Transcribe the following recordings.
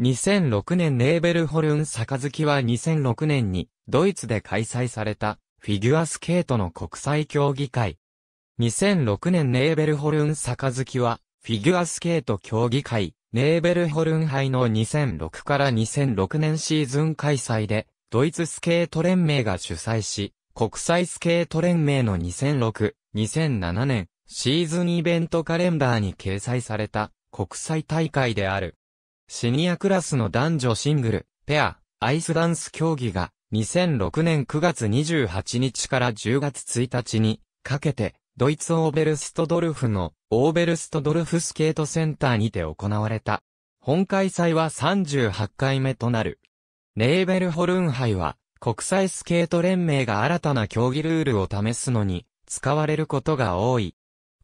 2006年ネーベルホルン杯は2006年にドイツで開催されたフィギュアスケートの国際競技会。2006年ネーベルホルン杯はフィギュアスケート競技会ネーベルホルン杯の2006から2006年シーズン開催でドイツスケート連盟が主催し国際スケート連盟の2006、2007年シーズンイベントカレンダーに掲載された国際大会である。シニアクラスの男女シングル、ペア、アイスダンス競技が2006年9月28日から10月1日にかけてドイツオーベルストドルフのオーベルストドルフスケートセンターにて行われた。本開催は38回目となる。ネーベルホルン杯は国際スケート連盟が新たな競技ルールを試すのに使われることが多い。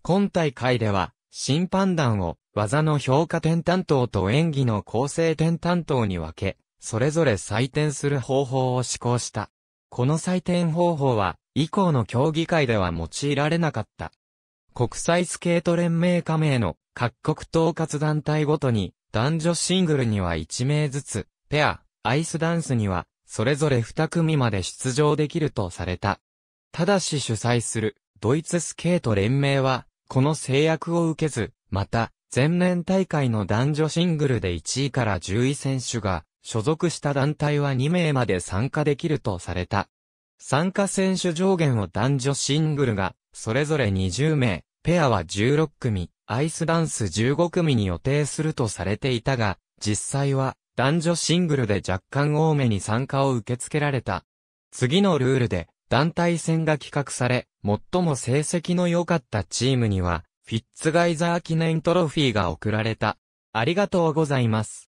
今大会では審判団を技の評価点担当と演技の構成点担当に分け、それぞれ採点する方法を施行した。この採点方法は、以降の競技会では用いられなかった。国際スケート連盟加盟の各国統括団体ごとに、男女シングルには1名ずつ、ペア、アイスダンスには、それぞれ2組まで出場できるとされた。ただし主催する、ドイツスケート連盟は、この制約を受けず、また、前年大会の男女シングルで1位から10位選手が、所属した団体は2名まで参加できるとされた。参加選手上限を男女シングルが、それぞれ20名、ペアは16組、アイスダンス15組に予定するとされていたが、実際は、男女シングルで若干多めに参加を受け付けられた。次のルールで、団体戦が企画され、最も成績の良かったチームには、フィッツガイザー記念トロフィーが贈られた。ありがとうございます。